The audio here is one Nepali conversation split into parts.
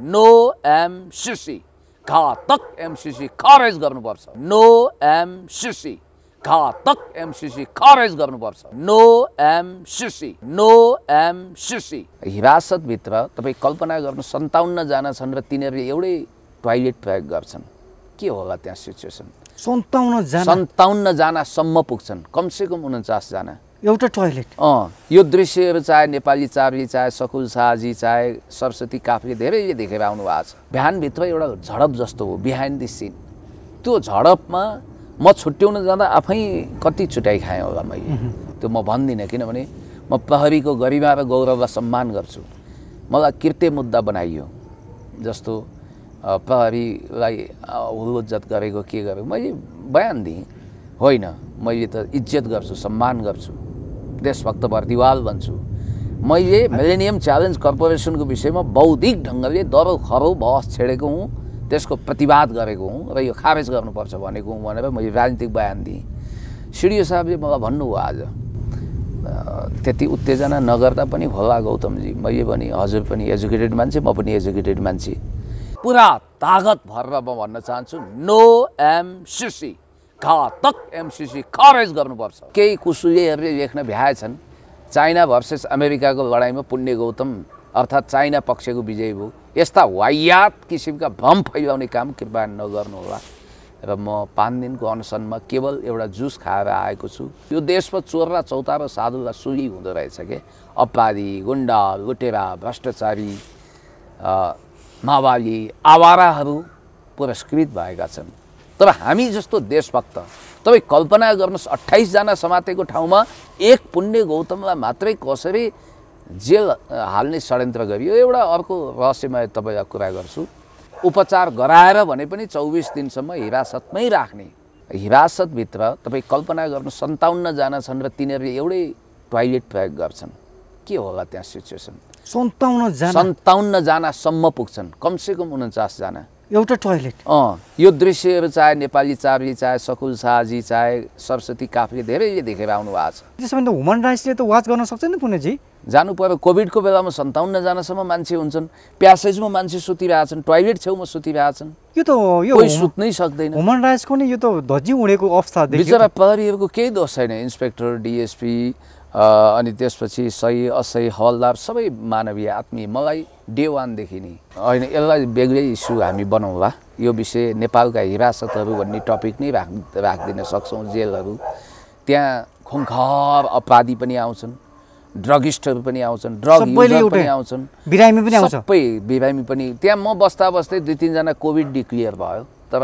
नो एमसिसी घातक एमसिसी खारेज गर्नुपर्छ नो एमसिसी घातक एमसिसी खारेज गर्नुपर्छ नो एमसिसी नो एमसिसी हिरासतभित्र तपाईँ कल्पना गर्नु सन्ताउन्नजना छन् र तिनीहरू एउटै टोयलेट प्रयोग गर्छन् के होला त्यहाँ सिचुएसन सन्ताउन्न सन्ताउन्नजनासम्म पुग्छन् कमसेकम उन्चासजना एउटा टोयलेट अँ यो दृश्यहरू चाहे नेपाली चाबली चाहे सकुल शाहजी चाहे सरस्वती काफी धेरैले देखेर आउनु भएको छ बिहानभित्र एउटा झडप जस्तो हो बिहाइन्ड दि सिन त्यो झडपमा म छुट्याउन जाँदा आफै कति छुट्याइ खाएँ होला मैले त्यो म भन्दिनँ किनभने म प्रहरीको गरिमा र गौरवलाई सम्मान गर्छु मलाई कृत्य मुद्दा बनाइयो जस्तो प्रहरीलाई हुल्लोजत गरेको के गरेको मैले बयान दिएँ होइन मैले त इज्जत गर्छु सम्मान गर्छु देशभक्त भर्तिवाल भन्छु मैले मिलेनियम च्यालेन्ज कर्पोरेसनको विषयमा बौद्धिक ढङ्गले दरौ खरौ बहस छेडेको हुँ त्यसको प्रतिवाद गरेको हुँ र यो खारेज गर्नुपर्छ भनेको हुँ भनेर मैले राजनीतिक बयान दिएँ सिडिओ साहबले मलाई भन्नुभयो आज त्यति उत्तेजना नगर्दा पनि होला गौतमजी मैले भने हजुर पनि एजुकेटेड मान्छे म पनि एजुकेटेड मान्छे पुरा तागत भरमा म भन्न चाहन्छु नो एम सिसी घातक एमसिसी खरेज गर्नुपर्छ केही कुसुहरूले लेख्न भ्याएछन् चाइना भर्सेस अमेरिकाको लडाइँमा पुण्य गौतम अर्थात् चाइना पक्षको विजय भयो यस्ता वायात किसिमका भ्रम फैलाउने काम कृपया नगर्नुहोला र म पाँच दिनको अनसनमा केवल एउटा जुस खाएर आएको छु यो देशमा चोर र चौता र साधुलाई सुही हुँदो रहेछ के अपराधी गुन्डा लुटेरा भ्रष्टाचारी माओवादी आवाराहरू पुरस्कृत भएका छन् तब हामी जस्तो देशभक्त तपाईँ कल्पना गर्नुहोस् अठाइसजना समातेको ठाउँमा एक पुण्य गौतमलाई मात्रै कसरी जेल हाल्ने षड्यन्त्र गरियो एउटा अर्को रहस्यमय तपाईँलाई कुरा गर्छु उपचार गराएर भने पनि चौबिस दिनसम्म हिरासतमै राख्ने हिरासतभित्र तपाईँ कल्पना गर्नु सन्ताउन्नजना छन् र तिनीहरूले एउटै टोइलेट प्रयोग गर्छन् के होला त्यहाँ सिचुएसन सन्ताउन्न सन्ताउन्नजनासम्म पुग्छन् कमसेकम उन्चासजना एउटा टोयलेट अँ यो दृश्य चाहे नेपाली चाबी चाहे सकुल शाहजी चाहे सरस्वती काफले धेरैले देखेर आउनु भएको छ त्यसो भने त ह्युमन राइट्सले त वाच गर्न सक्छ नि पुनेजी जानु पर्यो कोभिडको बेलामा सन्ताउन्नजनासम्म मान्छे हुन्छन् प्यासेजमा मान्छे छन् टोयलेट छेउमा छन् यो त यो सुत्नै सक्दैन ह्युमन राइट्सको नि यो त धजी उडेको अवस्था बिचरा प्रहरीहरूको केही दोष छैन इन्सपेक्टर डिएसपी अनि त्यसपछि सही असही हलदार सबै मानवीय आत्मीय मलाई डे वानदेखि नै होइन यसलाई बेग्लै इस्यु हामी बनाउँला यो विषय नेपालका हिरासतहरू भन्ने टपिक नै राख राखिदिन सक्छौँ जेलहरू त्यहाँ खुङ्खर अपराधी पनि आउँछन् ड्रगिस्टहरू पनि आउँछन् ड्रग पनि आउँछन् बिरामी पनि आउँछ सबै बिरामी पनि त्यहाँ म बस्दा बस्दै दुई तिनजना कोभिड डिक्लियर भयो तर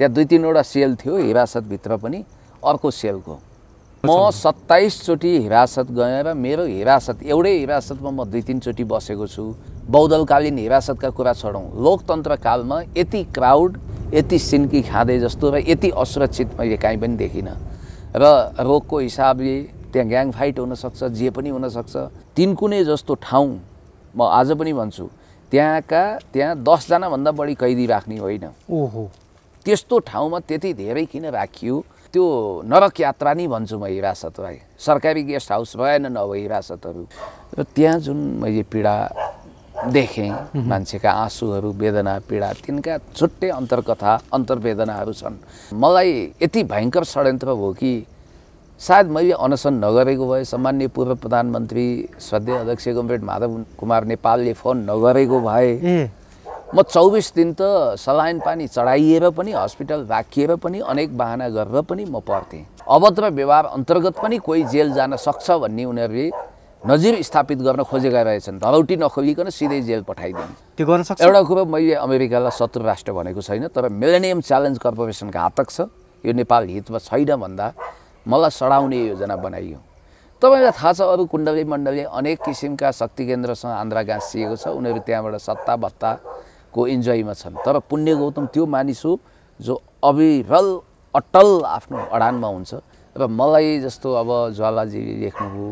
त्यहाँ दुई तिनवटा सेल थियो हिरासतभित्र पनि अर्को सेलको म सत्ताइसचोटि हिरासत गएँ र मेरो हिरासत एउटै हिरासतमा म दुई तिनचोटि बसेको छु बौद्धलकालीन हिरासतका कुरा छोडौँ कालमा यति क्राउड यति सिन्की खाँदै जस्तो र यति असुरक्षित मैले काहीँ पनि देखिनँ र रोगको हिसाबले त्यहाँ ग्याङ फाइट हुनसक्छ जे पनि हुनसक्छ कुनै जस्तो ठाउँ म आज पनि भन्छु त्यहाँका त्यहाँ दसजनाभन्दा बढी कैदी राख्ने होइन ओहो त्यस्तो ठाउँमा त्यति धेरै किन राखियो त्यो नरक यात्रा नै भन्छु म हिरासतलाई सरकारी गेस्ट हाउस भएन नभए हिरासतहरू र त्यहाँ जुन मैले पीडा देखेँ मान्छेका आँसुहरू वेदना पीडा तिनका छुट्टै अन्तर्कथा अन्तर्वेदनाहरू छन् मलाई यति भयङ्कर षड्यन्त्र भयो कि सायद मैले अनसन नगरेको भए सामान्य पूर्व प्रधानमन्त्री सद्य अध्यक्ष कमरेड माधव कुमार नेपालले फोन नगरेको भए म चौबिस दिन त सलाइन पानी चढाइएर पनि हस्पिटल राखिएर पनि अनेक बाहना गरेर पनि म पर्थेँ अभद्र व्यवहार अन्तर्गत पनि कोही जेल जान सक्छ भन्ने उनीहरूले नजिर स्थापित गर्न खोजेका रहेछन् धलौटी नखोलिकन सिधै जेल पठाइदिन् त्यो गर्न सक्छ एउटा कुरो मैले अमेरिकालाई शत्रु राष्ट्र भनेको छैन तर मिलेनियम च्यालेन्ज कर्पोरेसन घातक छ यो नेपाल हितमा छैन भन्दा मलाई सडाउने योजना बनाइयो तपाईँलाई थाहा छ अरू कुण्डली मण्डली अनेक किसिमका शक्ति केन्द्रसँग आन्द्रा गाँसिएको छ उनीहरू त्यहाँबाट सत्ता भत्ता को इन्जोयमा छन् तर पुण्य गौतम त्यो मानिस हो जो अविरल अटल आफ्नो अडानमा हुन्छ र मलाई जस्तो अब ज्वालाजी लेख्नुभयो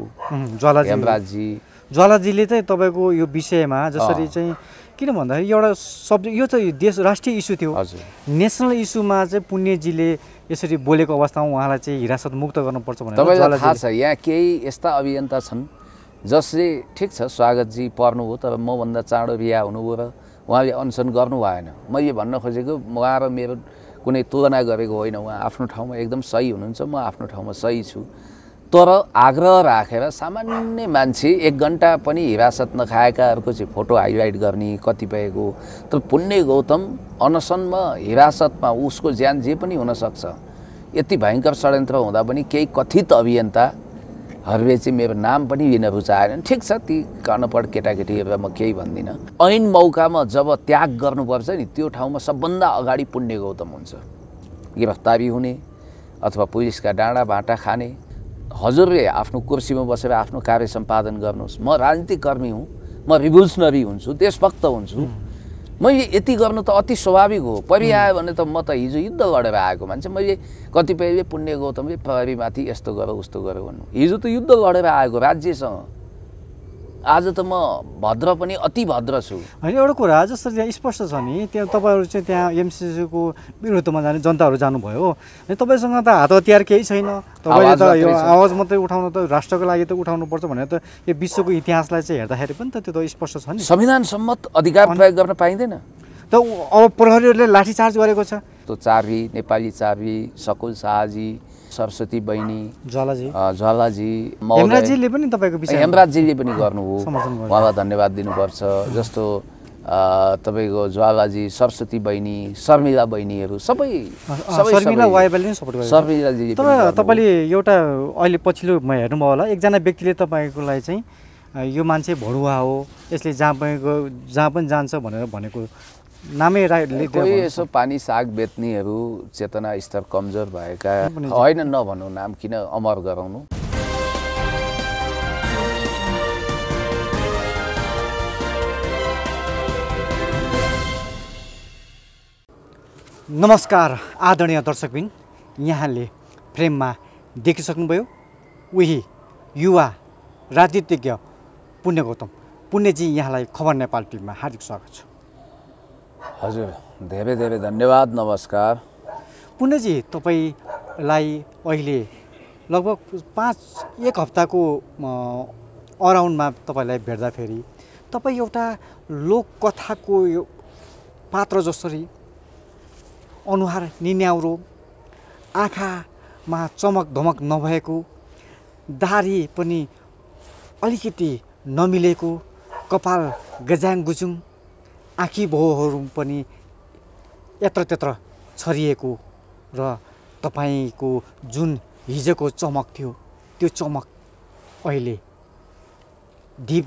ज्वालाजी हेमराजी ज्वालाजीले चाहिँ तपाईँको यो विषयमा जसरी चाहिँ किन भन्दाखेरि एउटा सब्जेक्ट यो चाहिँ देश राष्ट्रिय इस्यु थियो हजुर नेसनल इस्युमा चाहिँ पुण्यजीले यसरी बोलेको अवस्थामा उहाँलाई चाहिँ हिरासत मुक्त गर्नुपर्छ भनेर तपाईँलाई थाहा छ यहाँ केही यस्ता अभियन्ता छन् जसले ठिक छ स्वागतजी पर्नुभयो तर मभन्दा चाँडो बिहा हुनुभयो र उहाँले अनसन गर्नु भएन मैले भन्न खोजेको उहाँ र मेरो कुनै तुलना गरेको होइन उहाँ आफ्नो ठाउँमा एकदम सही हुनुहुन्छ म आफ्नो ठाउँमा सही छु तर आग्रह राखेर सामान्य मान्छे एक घन्टा पनि हिरासत नखाएकाहरूको चाहिँ फोटो हाइलाइट गर्ने कतिपयको तर पुण्य गौतम अनसनमा हिरासतमा उसको ज्यान जे पनि हुनसक्छ यति भयङ्कर षड्यन्त्र हुँदा पनि केही कथित अभियन्ता हरूले चाहिँ मेरो नाम पनि लिन रुचाएनन् ठिक छ ती कर्णपट केटाकेटी म केही भन्दिनँ ऐन मौकामा जब त्याग गर्नुपर्छ नि त्यो ठाउँमा सबभन्दा अगाडि पुण्य गौतम हुन्छ गिरफ्तारी हुने अथवा पुलिसका डाँडा भाँटा खाने हजुरले आफ्नो कुर्सीमा बसेर आफ्नो कार्य सम्पादन गर्नुहोस् म राजनीतिक कर्मी हुँ म रिभोल्सनरी हुन्छु देशभक्त हुन्छु मैले यति गर्नु त अति स्वाभाविक हो परि आयो भने त म त हिजो युद्ध लडेर आएको मान्छे मैले कतिपयले पुण्य गौतमले परिमाथि यस्तो गर उस्तो गर भन्नु हिजो त युद्ध लडेर आएको राज्यसँग आज त म भद्र पनि अति भद्र छु होइन एउटा कुरा जस्तो त्यहाँ स्पष्ट छ नि त्यहाँ तपाईँहरू चाहिँ त्यहाँ एमसिसीको विरुद्धमा जाने जनताहरू जानुभयो अनि तपाईँसँग त हात हतियार केही छैन तपाईँले त यो आवाज मात्रै उठाउनु त राष्ट्रको लागि त उठाउनु पर्छ भनेर त यो विश्वको इतिहासलाई चाहिँ हेर्दाखेरि पनि त त्यो त स्पष्ट छ नि संविधान सम्मत अधिकार प्रयोग गर्न पाइँदैन त अब प्रहरीहरूले लाठीचार्ज गरेको छ त्यो चाबी नेपाली चाबी सकुल शाहजी सरस्वती बहिनी ज्वालाजी ज्वालाजी पनि तपाईँको हो पनि गर्नुभयो उहाँलाई धन्यवाद दिनुपर्छ जस्तो तपाईँको ज्वालाजी सरस्वती बहिनी शर्मिला बहिनीहरू सबै तर तपाईँले एउटा अहिले पछिल्लो म हेर्नुभयो होला एकजना व्यक्तिले तपाईँकोलाई चाहिँ यो मान्छे भरुवा हो यसले जहाँ पनि जहाँ पनि जान्छ भनेर भनेको नामै कोही यसो पानी साग बेच्नेहरू चेतना स्तर कमजोर भएका होइन नभनौँ नाम किन अमर गराउनु नमस्कार आदरणीय दर्शकबिन यहाँले फ्रेममा देखिसक्नुभयो उही युवा राजनीतिज्ञ पुण्य गौतम पुण्यजी यहाँलाई खबर नेपाल टिममा हार्दिक स्वागत छ हजुर धेरै धेरै धन्यवाद नमस्कार पुण्यजी तपाईँलाई अहिले लगभग पाँच एक हप्ताको अराउन्डमा तपाईँलाई भेट्दाखेरि तपाईँ एउटा लोककथाको यो पात्र जसरी अनुहार निन्याउरो आँखामा चमक धमक नभएको दारी पनि अलिकति नमिलेको कपाल गजाङ गुजुङ आँखी भोहरू पनि यत्र त्यत्र छरिएको र तपाईँको जुन हिजोको चमक थियो त्यो चमक अहिले दिप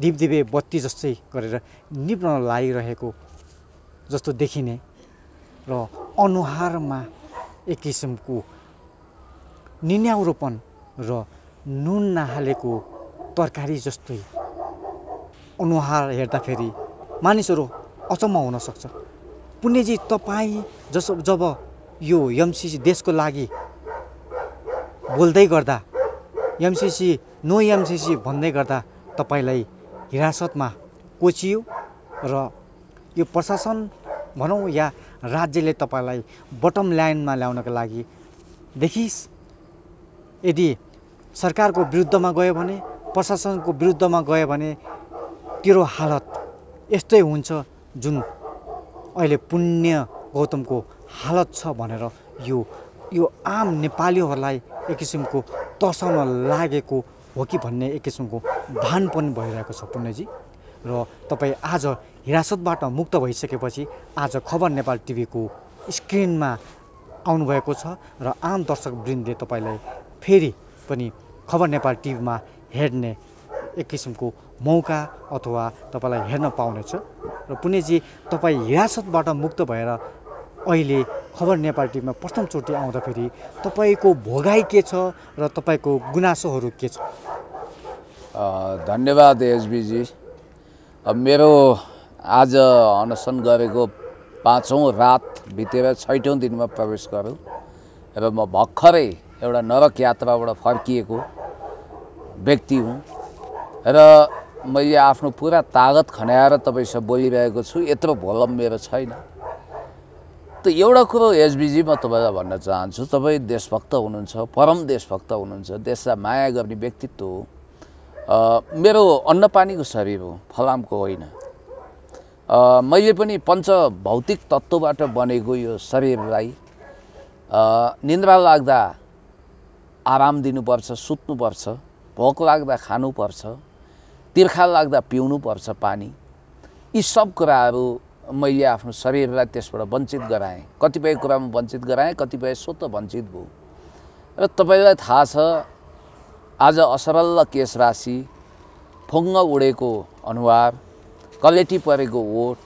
दिप दिपे बत्ती जस्तै गरेर निप्न लागिरहेको जस्तो देखिने र अनुहारमा एक किसिमको निन्याउरोपन र नुन नहालेको तरकारी जस्तै अनुहार हेर्दाखेरि मानिसहरू अचम्म हुनसक्छ पुण्यजी तपाईँ जसो जब यो एमसिसी देशको लागि बोल्दै गर्दा एमसिसी नो एमसिसी भन्दै गर्दा तपाईँलाई हिरासतमा कोचियो र यो प्रशासन भनौँ या राज्यले तपाईँलाई बटम लाइनमा ल्याउनको लागि देखिस् यदि सरकारको विरुद्धमा गयो भने प्रशासनको विरुद्धमा गयो भने तेरो हालत यस्तै हुन्छ जुन अहिले पुण्य गौतमको हालत छ भनेर यो यो आम नेपालीहरूलाई एक किसिमको तर्साउन लागेको हो कि भन्ने एक किसिमको भान पनि भइरहेको छ पुण्यजी र तपाईँ आज हिरासतबाट मुक्त भइसकेपछि आज खबर नेपाल टिभीको स्क्रिनमा आउनुभएको छ र आम दर्शक वृन्दले तपाईँलाई फेरि पनि खबर नेपाल टिभीमा हेर्ने एक किसिमको मौका अथवा तपाईँलाई हेर्न पाउनेछ र पुनेजी तपाईँ हिरासतबाट मुक्त भएर अहिले खबर नेपाल टिभीमा प्रथमचोटि आउँदाखेरि तपाईँको भोगाई के छ र तपाईँको गुनासोहरू के छ धन्यवाद एसबीजी मेरो आज अनसन गरेको पाँचौँ रात बितेर छैटौँ दिनमा प्रवेश गरौँ र म भर्खरै एउटा नरक यात्राबाट फर्किएको व्यक्ति हुँ र मैले आफ्नो पुरा तागत खन्याएर तपाईँसँग बोलिरहेको छु यत्रो भोलम मेरो छैन त एउटा कुरो एसबिजी म तपाईँलाई भन्न चाहन्छु तपाईँ देशभक्त हुनुहुन्छ परम देशभक्त हुनुहुन्छ देशलाई माया गर्ने व्यक्तित्व हो मेरो अन्नपानीको शरीर हो फलामको होइन मैले पनि पञ्च भौतिक तत्त्वबाट बनेको यो शरीरलाई निन्द्रा लाग्दा आराम दिनुपर्छ सुत्नुपर्छ भोक लाग्दा खानुपर्छ तिर्खा लाग्दा पिउनु पर्छ पानी यी सब कुराहरू मैले आफ्नो शरीरलाई त्यसबाट वञ्चित गराएँ कतिपय कुरामा वञ्चित गराएँ कतिपय स्वत वञ्चित भयो र तपाईँलाई थाहा छ आज असरल केश राशि फुङ्ग उडेको अनुहार कलेटी परेको ओठ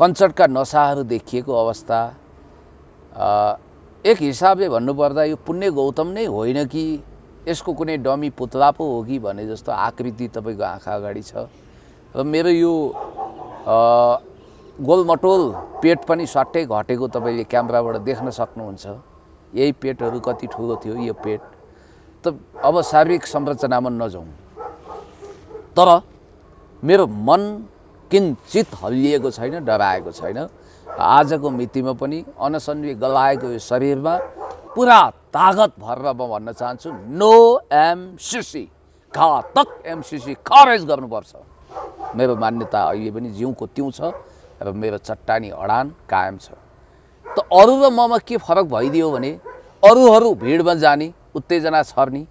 कञ्चटका नसाहरू देखिएको अवस्था एक हिसाबले भन्नुपर्दा यो पुण्य गौतम नै होइन कि यसको कुनै डमी पुतला पो हो कि भने जस्तो आकृति तपाईँको आँखा अगाडि छ र मेरो यो गोलमटोल पेट पनि सट्टै घटेको तपाईँले क्यामेराबाट देख्न सक्नुहुन्छ यही पेटहरू कति ठुलो थियो यो पेट त अब शारीरिक संरचनामा नजाउँ तर मेरो मन किन्चित हल्लिएको छैन डराएको छैन आजको मितिमा पनि अनसन्वी गलाएको यो शरीरमा पुरा तागत भरेर म भन्न चाहन्छु नो एमसिसी घातक एमसिसी खरेज गर्नुपर्छ मेरो मान्यता अहिले पनि जिउको त्यउँ छ र मेरो चट्टानी अडान कायम छ त अरू र ममा के फरक भइदियो भने अरूहरू भिडमा जाने उत्तेजना छर्ने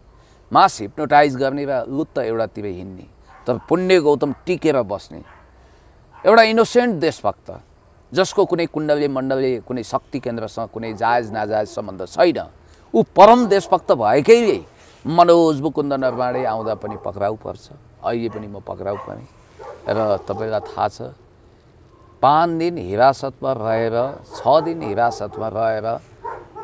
मास हिप्नोटाइज गर्ने र लुत्त एउटातिर हिँड्ने तर पुण्य गौतम टिकेर बस्ने एउटा इनोसेन्ट देशभक्त जसको कुनै कुण्डले मण्डलले कुनै शक्ति केन्द्रसँग कुनै जायज नाजायज सम्बन्ध छैन ऊ परम देशभक्त भएकैले मनोज मुकुन्द नरवाडे आउँदा पनि पक्राउ पर्छ अहिले पनि म पक्राउ परेँ र तपाईँलाई थाहा छ पाँच दिन हिरासतमा रहेर छ दिन हिरासतमा रहेर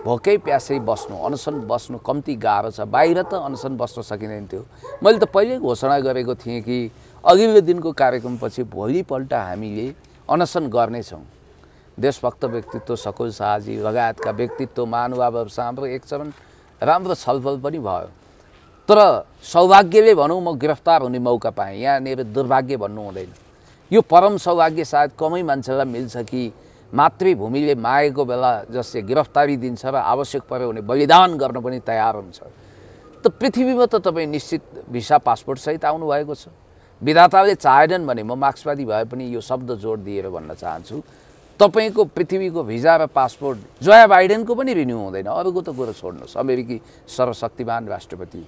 भोकै प्यासै बस्नु अनसन बस्नु कम्ती गाह्रो छ बाहिर त अनसन बस्न सकिँदैन थियो मैले त पहिल्यै घोषणा गरेको थिएँ कि अघिल्लो दिनको कार्यक्रमपछि भोलिपल्ट हामीले अनसन गर्नेछौँ देशभक्त व्यक्तित्व सकुल शाहजी लगायतका व्यक्तित्व महानुभावहरूसँग हाम्रो एक चरण राम्रो छलफल पनि भयो तर सौभाग्यले भनौँ म गिरफ्तार हुने मौका पाएँ यहाँनिर दुर्भाग्य भन्नु हुँदैन यो परम सौभाग्य सायद कमै मान्छेलाई मिल्छ कि मातृभूमिले मागेको बेला जसले गिरफ्तारी दिन्छ र आवश्यक पऱ्यो भने बलिदान गर्न पनि तयार हुन्छ त पृथ्वीमा त तपाईँ निश्चित भिसा पासपोर्टसहित आउनुभएको छ विधाताले चाहेनन् भने म मार्क्सवादी भए पनि यो शब्द जोड दिएर भन्न चाहन्छु तपाईँको पृथ्वीको भिजा र पासपोर्ट जोया बाइडेनको पनि रिन्यू हुँदैन अबको त कुरो छोड्नुहोस् अमेरिकी सर्वशक्तिमान राष्ट्रपति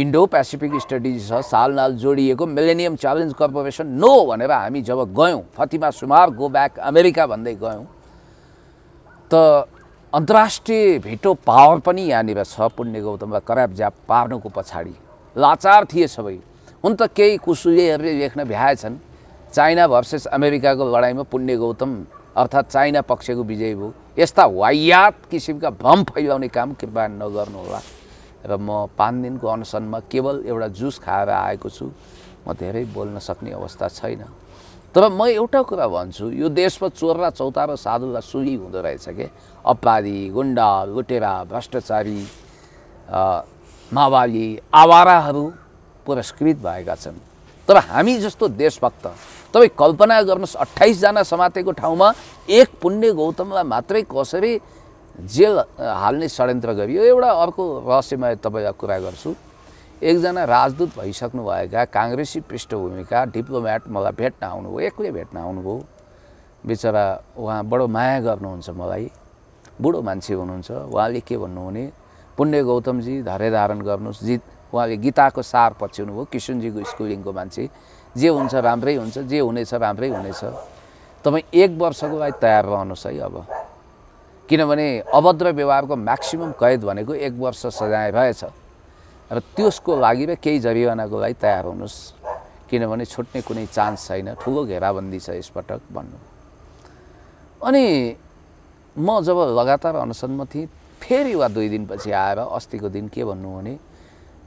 इन्डो पेसिफिक स्टडिज छ साल नाल जोडिएको मिलेनियम च्यालेन्ज कर्पोरेसन नो भनेर हामी जब गयौँ फतिमा सुमार गो ब्याक अमेरिका भन्दै गयौँ त अन्तर्राष्ट्रिय भिटो पावर पनि यहाँनिर छ पुण्य गौतमलाई कराब ज्याप पार्नुको पछाडि लाचार थिए सबै हुन त केही कुसुलेहरूले लेख्न भ्याएछन् चाइना भर्सेस अमेरिकाको लडाइँमा पुण्य गौतम अर्थात् चाइना पक्षको विजय भयो यस्ता वायात किसिमका भ्रम फैलाउने काम कृपया नगर्नुहोला र म पाँच दिनको अनसनमा केवल एउटा जुस खाएर आएको छु म धेरै बोल्न सक्ने अवस्था छैन तर म एउटा कुरा भन्छु यो देशमा चोरला चौता र साधुला सुही हुँदो रहेछ के अपराधी गुन्डा लुटेरा भ्रष्टाचारी माओवादी आवाराहरू पुरस्कृत भएका छन् तर हामी जस्तो देशभक्त तपाईँ कल्पना गर्नुहोस् अट्ठाइसजना समातेको ठाउँमा एक पुण्य गौतमलाई मात्रै कसरी जेल हाल्ने षड्यन्त्र गरियो एउटा अर्को रहस्यमय तपाईँलाई कुरा गर्छु एकजना राजदूत भइसक्नुभएका काङ्ग्रेसी पृष्ठभूमिका डिप्लोम्याट मलाई भेट्न आउनुभयो एक्लै भेट्न आउनुभयो बिचरा उहाँ बडो माया गर्नुहुन्छ मलाई बुढो मान्छे हुनुहुन्छ उहाँले के भन्नुहुने पुण्य गौतमजी धारे धारण गर्नुहोस् जित उहाँले गीताको सार पछ्याउनुभयो किशुनजीको स्कुलिङको मान्छे जे हुन्छ राम्रै हुन्छ जे हुनेछ राम्रै हुनेछ तपाईँ एक वर्षको लागि तयार रहनुहोस् है अब किनभने अभद्र व्यवहारको म्याक्सिमम् कैद भनेको एक वर्ष सजाय भएछ र त्यसको लागि र केही जरिवानाको लागि तयार हुनुहोस् किनभने छुट्ने कुनै चान्स छैन ठुलो घेराबन्दी छ यसपटक भन्नु अनि म जब लगातार अनसनमा थिएँ फेरि वा दुई दिनपछि आएर अस्तिको दिन के भन्नु भने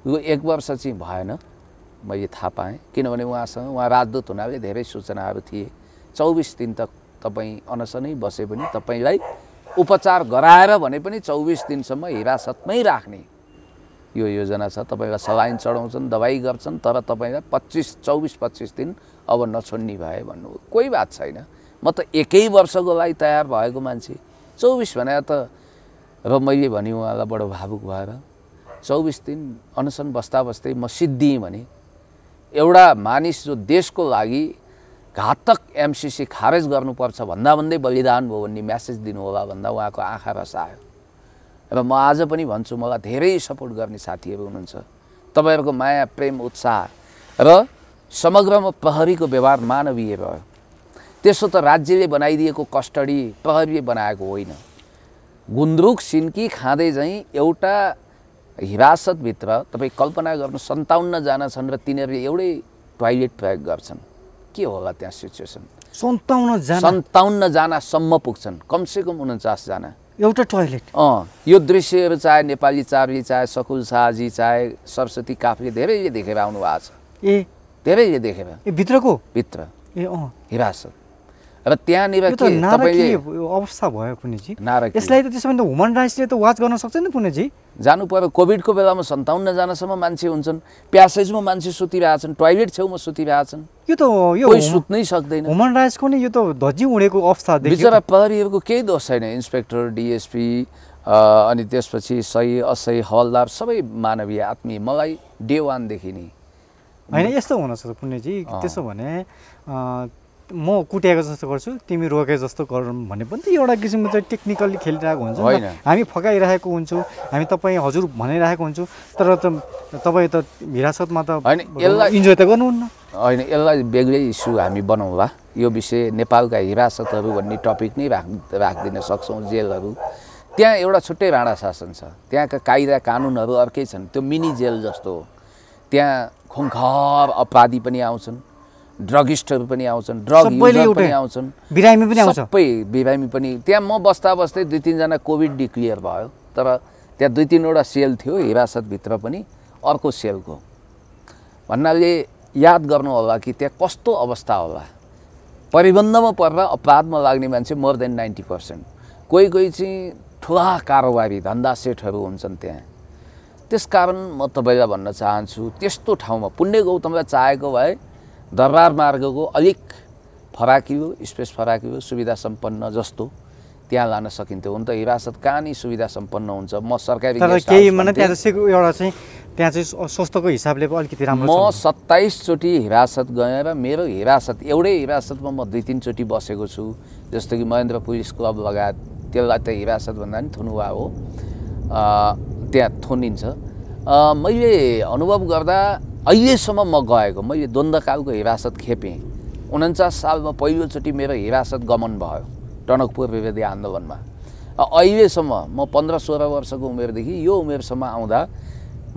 यो एक वर्ष चाहिँ भएन मैले थाहा पाएँ किनभने उहाँसँग उहाँ राजदूत हुनाले धेरै सूचनाहरू थिए चौबिस दिन त तपाईँ अनसनै बसे पनि तपाईँलाई उपचार गराएर भने पनि चौबिस दिनसम्म हिरासतमै राख्ने यो योजना छ तपाईँलाई सलाइन चढाउँछन् दबाई गर्छन् तर तपाईँलाई पच्चिस चौबिस पच्चिस दिन अब नछोड्ने भए भन्नु कोही बात छैन म त एकै वर्षको लागि तयार भएको मान्छे चौबिस भनेर त र मैले भने उहाँलाई बडो भावुक भएर चौबिस दिन अनसन बस्दा बस्दै म सिद्धिएँ भने एउटा मानिस जो देशको लागि घातक एमसिसी खारेज गर्नुपर्छ भन्दा भन्दै बलिदान भयो भन्ने म्यासेज दिनु होला भन्दा उहाँको आँखा आयो र म आज पनि भन्छु मलाई धेरै सपोर्ट गर्ने साथीहरू हुनुहुन्छ तपाईँहरूको माया प्रेम उत्साह र समग्रमा प्रहरीको व्यवहार मानवीय रह्यो त्यसो त राज्यले बनाइदिएको कस्टडी प्रहरीले बनाएको होइन गुन्द्रुक सिन्की खाँदै झैँ एउटा हिरासतभित्र तपाईँ कल्पना गर्नु सन्ताउन्नजना छन् र तिनीहरू एउटै टोइलेट प्रयोग गर्छन् के होला त्यहाँ सिचुएसन सन्ताउन्न सन्ताउन्नजनासम्म पुग्छन् कमसेकम उन्चासजना एउटा टोइलेट अँ यो दृश्यहरू चाहे नेपाली चाबी चाहे सकुल शाहजी चाहे सरस्वती काफले धेरैले देखेर आउनु भएको छ ए धेरैले देखेर भित्रको भित्र ए अँ हिरासत र त्यहाँनिर अवस्था भयो पुनेजी नारा यसलाई त त्यसो भने ह्युमन राइट्सले त वाच गर्न सक्छ नि पुनेजी जानु पर्यो कोभिडको बेलामा सन्ताउन्नजनासम्म मान्छे हुन्छन् प्यासेजमा मान्छे सुतिरहेछन् टोयलेट छेउमा सुतिरहेछन् यो त यो सुत्नै सक्दैन ह्युमन राइट्सको नि यो त धजी उडेको अवस्था बिचरा प्रहरीहरूको केही दोष छैन इन्सपेक्टर डिएसपी अनि त्यसपछि सही असही हवलदार सबै मानवीय आत्मीय मलाई डे वानदेखि नै होइन यस्तो हुनसक्छ पुण्यजी त्यसो भने म कुटेको जस्तो गर्छु तिमी रोके जस्तो गरौँ भने पनि त एउटा किसिमको चाहिँ टेक्निकल्ली खेलिरहेको हुन्छ हामी फकाइरहेको हुन्छौँ हामी तपाईँ हजुर भनिरहेको हुन्छौँ तर त तपाईँ त हिरासतमा त होइन यसलाई इन्जोय त गर्नुहुन्न होइन यसलाई बेग्लै इस्यु हामी बनाउँला यो विषय नेपालका हिरासतहरू भन्ने टपिक नै राख राखिदिन सक्छौँ जेलहरू त्यहाँ एउटा छुट्टै राणा शासन छ त्यहाँका कायदा कानुनहरू अर्कै छन् त्यो मिनी जेल जस्तो हो त्यहाँ खुङ्खर अपराधी पनि आउँछन् ड्रगिस्टहरू पनि आउँछन् ड्रग पनि आउँछन् बिरामी पनि आउँछ सबै बिरामी पनि त्यहाँ म बस्दा बस्दै दुई तिनजना कोभिड डिक्लियर भयो तर त्यहाँ दुई तिनवटा सेल थियो हिरासतभित्र पनि अर्को सेलको भन्नाले याद गर्नु होला कि त्यहाँ कस्तो अवस्था होला परिबन्धमा परेर अपराधमा लाग्ने मान्छे मोर देन नाइन्टी पर्सेन्ट कोही कोही चाहिँ ठुला कारोबारी धन्दा सेठहरू हुन्छन् त्यहाँ त्यस कारण म तपाईँलाई भन्न चाहन्छु त्यस्तो ठाउँमा पुण्य गौतमलाई चाहेको भए दरबार मार्गको अलिक फराकियो स्पेस फराकियो सुविधा सम्पन्न जस्तो त्यहाँ लान सकिन्थ्यो हुन त हिरासत कहाँ सुविधा सम्पन्न हुन्छ म सरकारी केही एउटा चाहिँ त्यहाँ चाहिँ स्वास्थ्यको हिसाबले अलिकति राम्रो म सत्ताइसचोटि हिरासत गएँ र मेरो हिरासत एउटै हिरासतमा म दुई तिनचोटि बसेको छु जस्तो कि महेन्द्र पुलिस क्लब लगायत त्यसलाई त हिरासत भन्दा पनि थुनुवा हो त्यहाँ थुनिन्छ मैले अनुभव गर्दा अहिलेसम्म म गएको मैले द्वन्द्वकालको हिरासत खेपेँ उन्चास सालमा पहिलोचोटि मेरो हिरासत गमन भयो टनकपुर विभेदी आन्दोलनमा अहिलेसम्म म पन्ध्र सोह्र वर्षको उमेरदेखि यो उमेरसम्म आउँदा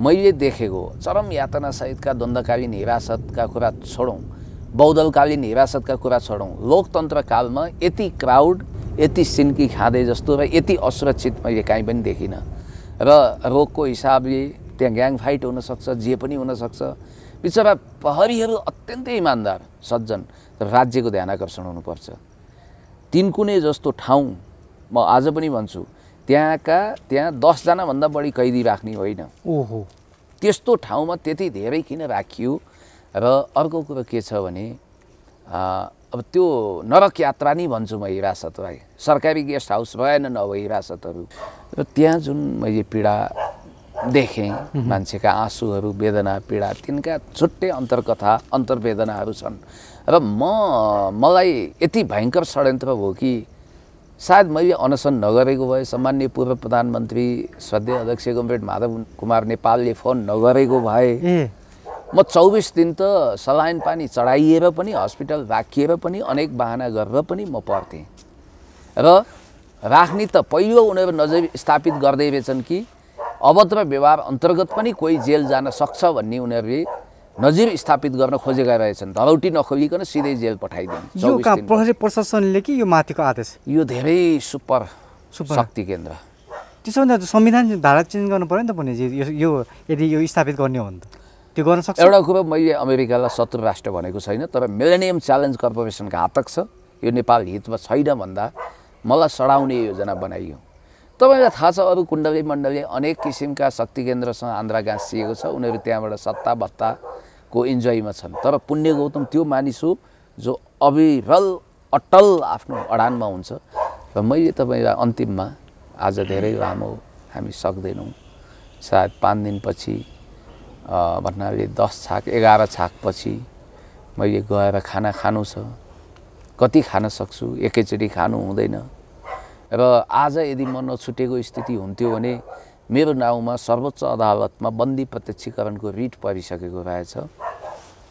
मैले देखेको चरम यातनासहितका द्वन्द्वकालीन हिरासतका कुरा छोडौँ बौद्धकालीन हिरासतका कुरा छोडौँ लोकतन्त्र कालमा यति क्राउड यति सिन्की खाँदै जस्तो र यति असुरक्षित मैले काहीँ पनि देखिनँ र रोगको हिसाबले त्यहाँ ग्याङ फाइट हुनसक्छ जे पनि हुनसक्छ बिचरा प्रहरीहरू अत्यन्तै इमान्दार सज्जन र राज्यको ध्यान आकर्षण हुनुपर्छ कुनै जस्तो ठाउँ म आज पनि भन्छु त्यहाँका त्यहाँ दसजनाभन्दा बढी कैदी राख्ने होइन ओहो त्यस्तो ठाउँमा त्यति धेरै किन राखियो र अर्को कुरो के छ भने अब त्यो नरक यात्रा नै भन्छु म हिरासतलाई सरकारी गेस्ट हाउस भएन नभए हिरासतहरू र त्यहाँ जुन मैले पीडा देखेँ मान्छेका आँसुहरू वेदना पीडा तिनका छुट्टै अन्तर्कथा अन्तर्वेदनाहरू छन् र म मलाई यति भयङ्कर षड्यन्त्र हो कि सायद मैले अनसन नगरेको भए सामान्य पूर्व प्रधानमन्त्री सद्य अध्यक्ष गम्भीर माधव कुमार नेपालले फोन नगरेको भए म चौबिस दिन त सलाइन पानी चढाइएर पनि हस्पिटल राखिएर पनि अनेक बाहना गरेर पनि म पर्थेँ र राख्ने त पहिलो उनीहरू नजर स्थापित गर्दै रहेछन् कि अभद्र व्यवहार अन्तर्गत पनि कोही जेल जान सक्छ भन्ने उनीहरूले नजिर स्थापित गर्न खोजेका रहेछन् धरौटी नखोलिकन सिधै जेल पठाइदिनु प्रशासनले कि यो माथिको आदेश यो धेरै सुपर सुपर शक्ति केन्द्र त्यसो भने संविधान धारा चेन्ज गर्नु पऱ्यो नि त भने यो यदि यो स्थापित गर्ने हो भने त त्यो गर्न सक्छ एउटा कुरो मैले अमेरिकालाई शत्रु राष्ट्र भनेको छैन तर मिलेनियम च्यालेन्ज कर्पोरेसनको हातक छ यो नेपाल हितमा छैन भन्दा मलाई सडाउने योजना बनाइयो तपाईँलाई थाहा छ अब कुण्डली मण्डली अनेक किसिमका शक्ति केन्द्रसँग आन्द्रा गाँसिएको छ उनीहरू त्यहाँबाट सत्ता भत्ताको इन्जोयमा छन् तर पुण्य गौतम त्यो मानिस हो जो अविरल अटल आफ्नो अडानमा हुन्छ र मैले तपाईँलाई अन्तिममा आज धेरै लामो हामी सक्दैनौँ सायद पाँच दिनपछि भन्नाले दस छाक एघार छाकपछि मैले गएर खाना खानु छ कति खान सक्छु एकैचोटि खानु हुँदैन र आज यदि म नछुटेको स्थिति हुन्थ्यो भने मेरो नाउँमा सर्वोच्च अदालतमा बन्दी प्रत्यक्षीकरणको रिट परिसकेको रहेछ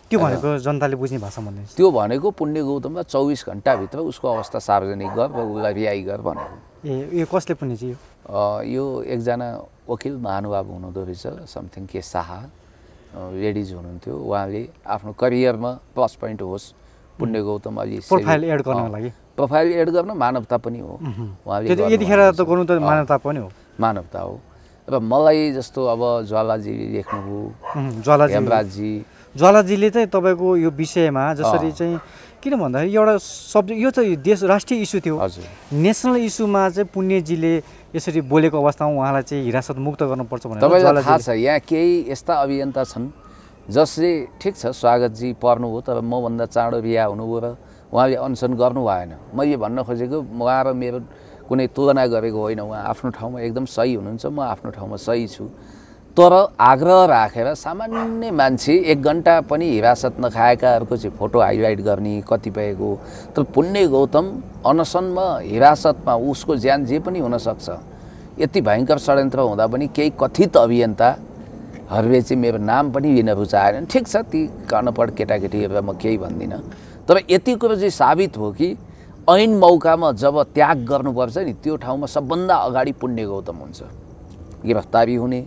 त्यो भनेको जनताले बुझ्ने भाषा भन्ने त्यो भनेको पुण्य गौतमलाई चौबिस घन्टाभित्र उसको अवस्था सार्वजनिक गर र उसलाई रिहाई गर भनेको ए यो कसले पुण्य चाहिँ यो एकजना वकिल महानुभाव हुनुहुँदो रहेछ समथिङ के शाह लेडिज हुनुहुन्थ्यो उहाँले आफ्नो करियरमा प्लस पोइन्ट होस् पुण्य गौतम अलि प्रोफाइल एड गर्नको लागि प्रोफाइल एड गर्न मानवता पनि हो उहाँले यतिखेर त गर्नु त मानवता पनि हो मानवता हो र मलाई जस्तो अब ज्वालाजी लेख्नुभयो ज्वालाजी हेमराजी ज्वालाजीले चाहिँ तपाईँको यो विषयमा जसरी चाहिँ किन भन्दाखेरि एउटा सब्जेक्ट यो त देश राष्ट्रिय इस्यु थियो हजुर नेसनल इस्युमा चाहिँ पुण्यजीले यसरी बोलेको अवस्थामा उहाँलाई चाहिँ हिरासत मुक्त गर्नुपर्छ भनेर थाहा छ यहाँ केही यस्ता अभियन्ता छन् जसले ठिक छ स्वागतजी पर्नुभयो तर मभन्दा चाँडो बिहा हुनुभयो र उहाँले अनसन गर्नु भएन मैले भन्न खोजेको उहाँ र मेरो कुनै तुलना गरेको होइन उहाँ आफ्नो ठाउँमा एकदम सही हुनुहुन्छ म आफ्नो ठाउँमा सही छु तर आग्रह राखेर सामान्य मान्छे एक घन्टा पनि हिरासत नखाएकाहरूको चाहिँ फोटो हाइलाइट गर्ने कतिपयको तर पुण्य गौतम अनसनमा हिरासतमा उसको ज्यान जे पनि हुनसक्छ यति भयङ्कर षड्यन्त्र हुँदा पनि केही कथित अभियन्ता हरूले चाहिँ मेरो नाम पनि लिन रुचाएनन् ठिक छ ती कर्णपट केटाकेटी म केही भन्दिनँ तर यति कुरो चाहिँ साबित हो कि ऐन मौकामा जब त्याग गर्नुपर्छ नि त्यो ठाउँमा सबभन्दा अगाडि पुण्य गौतम हुन्छ गिरफ्तारी हुने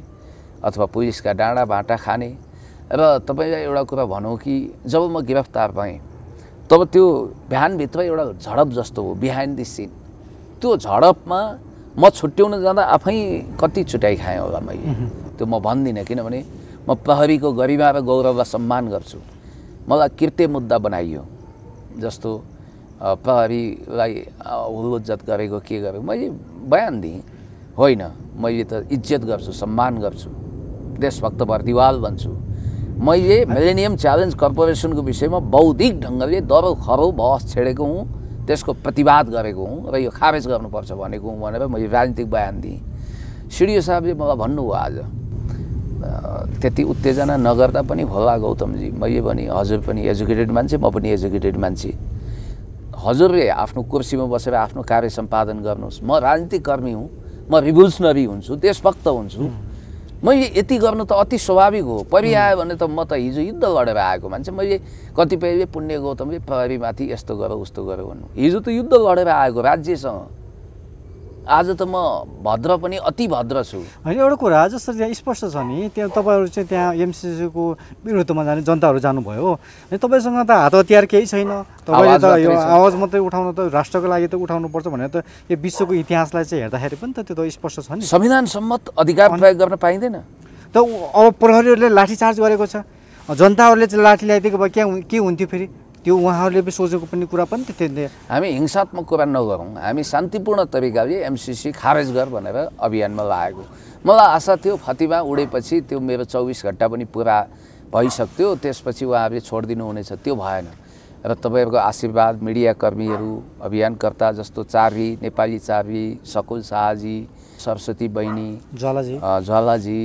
अथवा पुलिसका डाँडा भाँटा खाने र तपाईँलाई एउटा कुरा भनौँ कि जब म गिरफ्तार भएँ तब त्यो बिहानभित्र एउटा झडप जस्तो हो बिहाइन्ड दि सिन त्यो झडपमा म छुट्याउन जाँदा आफै कति छुट्याइ खाएँ होला मैले त्यो म भन्दिनँ किनभने म प्रहरीको गरिमा र गौरवलाई सम्मान गर्छु मलाई कृत्य मुद्दा बनाइयो जस्तो प्रहरीलाई हुज्जत गरेको के गरेको मैले बयान दिएँ होइन मैले त इज्जत गर्छु सम्मान गर्छु देशभक्त दिवाल भन्छु मैले मिलेनियम च्यालेन्ज कर्पोरेसनको विषयमा बौद्धिक ढङ्गले दरौ खरौ बहस छेडेको हुँ त्यसको प्रतिवाद गरेको हुँ र यो खारेज गर्नुपर्छ भनेको हुँ भनेर मैले राजनीतिक बयान दिएँ सिडिओ साहबले मलाई भन्नुभयो आज त्यति उत्तेजना नगर्दा पनि होला गौतमजी मैले पनि हजुर पनि एजुकेटेड मान्छे म पनि एजुकेटेड मान्छे हजुरले आफ्नो कुर्सीमा बसेर आफ्नो कार्य सम्पादन गर्नुहोस् म राजनीतिक कर्मी हुँ म रिभोल्सनरी हुन्छु देशभक्त हुन्छु मैले यति गर्नु त अति स्वाभाविक हो परि आयो भने त म त हिजो युद्ध लडेर आएको मान्छे मैले कतिपयले पुण्य गौतमले प्रहरीमाथि यस्तो गर उस्तो गर भन्नु हिजो त युद्ध लडेर आएको राज्यसँग आज त म भद्र पनि अति भद्र छु होइन एउटा कुरा जस्तो त्यहाँ स्पष्ट छ नि त्यहाँ तपाईँहरू चाहिँ त्यहाँ एमसिसीको विरुद्धमा जाने जनताहरू जानुभयो तपाईँसँग त हात हतियार केही छैन तपाईँले त यो आवाज मात्रै उठाउन त राष्ट्रको लागि त उठाउनुपर्छ भनेर त यो विश्वको इतिहासलाई चाहिँ हेर्दाखेरि पनि त त्यो त स्पष्ट छ नि संविधान सम्मत अधिकार प्रयोग गर्न पाइँदैन त अब प्रहरीहरूले लाठीचार्ज गरेको छ जनताहरूले चाहिँ लाठी ल्याइदिएको भए क्या के हुन्थ्यो फेरि त्यो उहाँहरूले पनि सोचेको पनि कुरा पनि त्यति हामी हिंसात्मक कुरा नगरौँ हामी शान्तिपूर्ण तरिकाले एमसिसी खारेज गर भनेर अभियानमा लागेको मलाई आशा थियो फतिमा उडेपछि त्यो मेरो चौबिस घन्टा पनि पुरा भइसक्थ्यो त्यसपछि उहाँहरूले छोडिदिनु हुनेछ त्यो भएन र तपाईँहरूको आशीर्वाद मिडियाकर्मीहरू अभियानकर्ता जस्तो चारी नेपाली चारी सकुल शाहजी सरस्वती बहिनी ज्वालाजी ज्वालाजी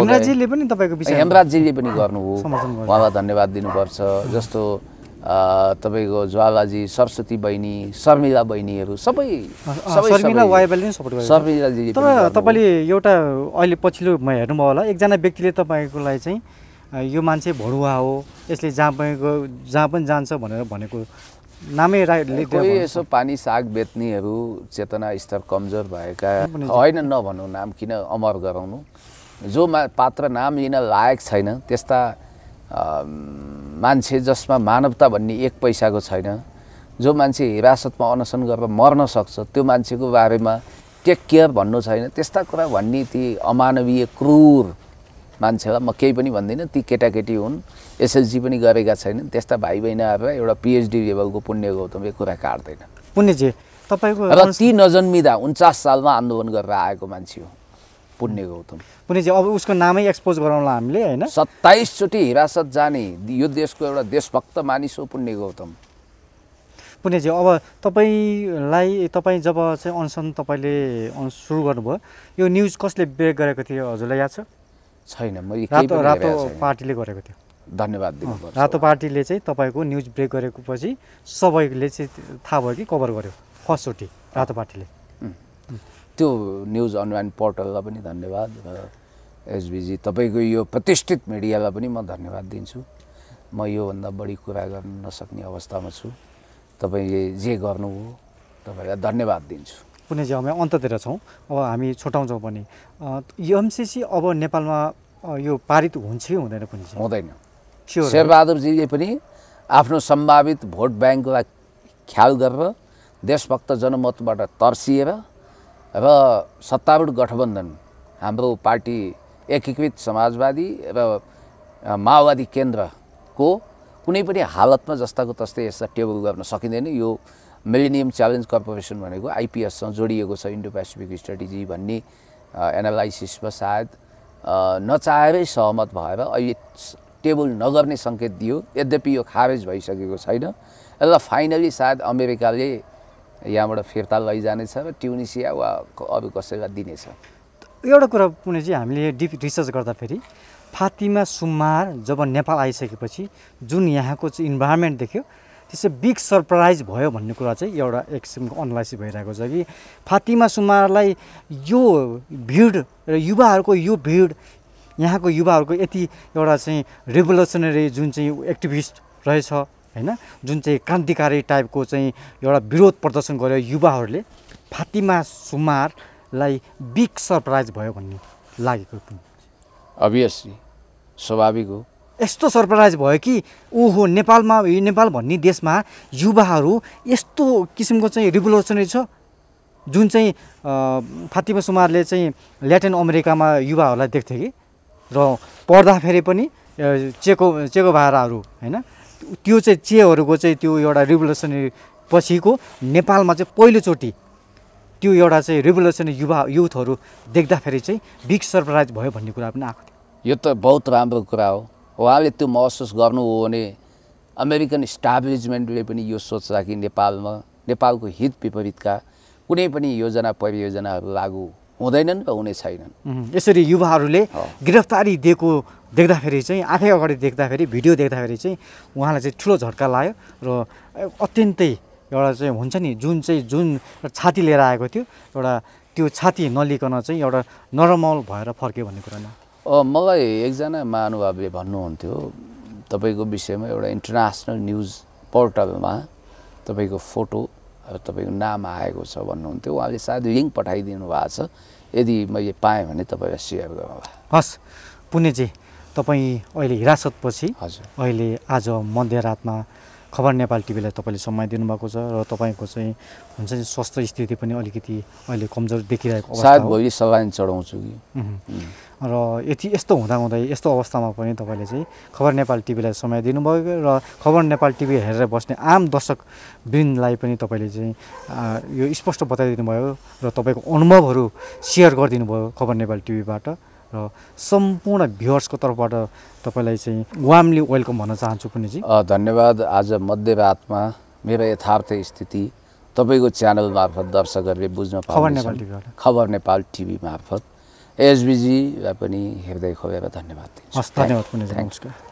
हेमराजजीले पनि तपाईँको हो पनि उहाँलाई धन्यवाद दिनुपर्छ जस्तो तपाईँको ज्वालाजी सरस्वती बहिनी शर्मिला बहिनीहरू सबै शर्मिला वाइबाले नै सपोर्ट शर्मिलाजी तर तपाईँले एउटा अहिले पछिल्लो पछिल्लोमा हेर्नुभयो होला एकजना व्यक्तिले तपाईँकोलाई चाहिँ यो मान्छे भडुवा हो यसले जहाँ पनि जहाँ पनि जान्छ भनेर भनेको नामै कोही यसो पानी साग बेच्नेहरू चेतना स्तर कमजोर भएका होइन नभनौँ नाम किन अमर गराउनु जो मा पात्र नाम लिन लायक छैन त्यस्ता मान्छे जसमा मानवता भन्ने एक पैसाको छैन जो मान्छे हिरासतमा अनसन गरेर मर्न सक्छ त्यो मान्छेको बारेमा टेक केयर भन्नु छैन त्यस्ता कुरा भन्ने ती अमानवीय क्रूर मान्छेलाई म केही पनि भन्दिनँ ती केटाकेटी हुन् एसएलजी पनि गरेका छैनन् त्यस्ता भाइ बहिनीहरूलाई एउटा पिएचडी लेभलको पुण्य गौतम गौतमले कुरा काट्दैन पुण्यजी तपाईँको र ती नजन्मिँदा उन्चास सालमा आन्दोलन गरेर आएको मान्छे हो पुण्य गौतम पुण्यजी अब उसको नामै एक्सपोज गराउँला हामीले होइन सत्ताइसचोटि हिरासत जाने यो देशको एउटा देशभक्त मानिस हो पुण्य गौतम पुण्यजी अब तपाईँलाई तपाईँ जब चाहिँ अनसन तपाईँले सुरु गर्नुभयो यो न्युज कसले ब्रेक गरेको थियो हजुरलाई याद छ छैन मैले रातो रातो पार्टीले गरेको थियो धन्यवाद रातो पार्टीले चाहिँ तपाईँको न्युज ब्रेक गरेको पछि सबैले चाहिँ थाहा भयो कि कभर गर्यो फर्स्टचोटि रातो पार्टीले त्यो न्युज अनलाइन पोर्टललाई पनि धन्यवाद र एसबिजी तपाईँको यो प्रतिष्ठित मिडियालाई पनि म धन्यवाद दिन्छु म योभन्दा बढी कुरा गर्न नसक्ने अवस्थामा छु तपाईँले जे गर्नु हो तपाईँलाई धन्यवाद दिन्छु पुनजी हामी अन्ततिर छौँ अब हामी छुट्याउँछौँ पनि एमसिसी अब नेपालमा यो पारित हुन्छ कि हुँदैन पुनजी हुँदैन शेरबहादुरजीले पनि आफ्नो सम्भावित भोट ब्याङ्कलाई ख्याल गरेर देशभक्त जनमतबाट तर्सिएर र सत्तारूढ गठबन्धन हाम्रो पार्टी एकीकृत समाजवादी र माओवादी केन्द्रको कुनै पनि हालतमा जस्ताको तस्तै यसलाई टेबल गर्न सकिँदैन यो मिलेनियम च्यालेन्ज कर्पोरेसन भनेको आइपिएससँग जोडिएको छ इन्डो पेसिफिक स्ट्रेटेजी भन्ने एनालाइसिसमा सायद नचाहेरै सहमत भएर अहिले टेबल नगर्ने सङ्केत दियो यद्यपि यो खारेज भइसकेको छैन र फाइनली सायद अमेरिकाले यहाँबाट फिर्ता लैजानेछ र ट्युनिसिया वा अरू कसैलाई दिनेछ एउटा कुरा चाहिँ हामीले डिप रिसर्च गर्दाखेरि फातिमा सुम्मार जब नेपाल आइसकेपछि जुन यहाँको चाहिँ इन्भाइरोमेन्ट देख्यो त्यसो बिग सरप्राइज भयो भन्ने कुरा चाहिँ एउटा एक किसिमको अनलाइसिस भइरहेको छ कि फातिमा सुमारलाई यो भिड र युवाहरूको यो भिड यहाँको युवाहरूको यति एउटा चाहिँ रेभोल्युसनरी जुन चाहिँ एक्टिभिस्ट रहेछ होइन जुन चाहिँ क्रान्तिकारी टाइपको चाहिँ एउटा विरोध प्रदर्शन गर्यो युवाहरूले फातिमा सुमारलाई बिग सरप्राइज भयो भन्ने लागेको अभियसली स्वाभाविक हो यस्तो सरप्राइज भयो कि ओहो नेपालमा नेपाल भन्ने देशमा युवाहरू यस्तो किसिमको चाहिँ रिभोल्युसनरी छ जुन चाहिँ फातिमा सुमारले चाहिँ ल्याटिन अमेरिकामा युवाहरूलाई देख्थ्यो कि र पढ्दाखेरि पनि चेको चेको भाराहरू होइन त्यो चाहिँ चेहरूको चाहिँ त्यो एउटा रिभोल्युसनरी पछिको नेपालमा चाहिँ पहिलोचोटि त्यो एउटा चाहिँ रिभोल्युसनरी युवा युथहरू देख्दाखेरि चाहिँ बिग सरप्राइज भयो भन्ने कुरा पनि आएको थियो यो त बहुत राम्रो कुरा हो उहाँले त्यो महसुस गर्नु हो भने अमेरिकन इस्टाब्लिसमेन्टले पनि यो सोच्छ कि नेपालमा नेपालको हित विपरीतका कुनै पनि योजना परियोजनाहरू लागु हुँदैनन् र हुने छैनन् यसरी युवाहरूले गिरफ्तारी दिएको देख्दाखेरि चाहिँ आफै अगाडि देख्दाखेरि भिडियो देख्दाखेरि चाहिँ उहाँलाई चाहिँ ठुलो झट्का लाग्यो र अत्यन्तै एउटा चाहिँ हुन्छ नि जुन चाहिँ जुन छाती लिएर आएको थियो एउटा त्यो छाती नलिकन चाहिँ एउटा नरमल भएर फर्क्यो भन्ने कुरामा मलाई एकजना महानुभावले भन्नुहुन्थ्यो तपाईँको विषयमा एउटा इन्टरनेसनल न्युज पोर्टलमा तपाईँको फोटो तपाईँको नाम आएको छ भन्नुहुन्थ्यो उहाँले सायद लिङ्क पठाइदिनु भएको छ यदि मैले पाएँ भने तपाईँलाई सेयर गर्नु हस् पुण्यजी तपाईँ अहिले हिरासतपछि अहिले आज मध्यरातमा खबर नेपाल टिभीलाई तपाईँले समय दिनुभएको छ र तपाईँको चाहिँ हुन्छ नि स्वास्थ्य स्थिति पनि अलिकति अहिले कमजोर देखिरहेको सायद भोलि सलाइन चढाउँछु कि र यति यस्तो हुँदाहुँदै यस्तो अवस्थामा पनि तपाईँले चाहिँ खबर नेपाल टिभीलाई समय दिनुभयो र खबर नेपाल टिभी हेरेर बस्ने आम दर्शक वृन्दलाई पनि तपाईँले चाहिँ यो स्पष्ट बताइदिनु भयो र तपाईँको अनुभवहरू सेयर गरिदिनु भयो खबर नेपाल टिभीबाट र सम्पूर्ण भ्युवर्सको तर्फबाट तपाईँलाई चाहिँ वार्मली वेलकम भन्न चाहन्छु पुण्यजी धन्यवाद आज मध्यरातमा मेरो यथार्थ स्थिति तपाईँको च्यानल मार्फत दर्शकहरूले बुझ्न टिभी खबर नेपाल टिभी मार्फत एसबिजीलाई पनि हेर्दै खोलेर धन्यवाद दिन्छु हस् धन्यवाद पुण्यजी नमस्कार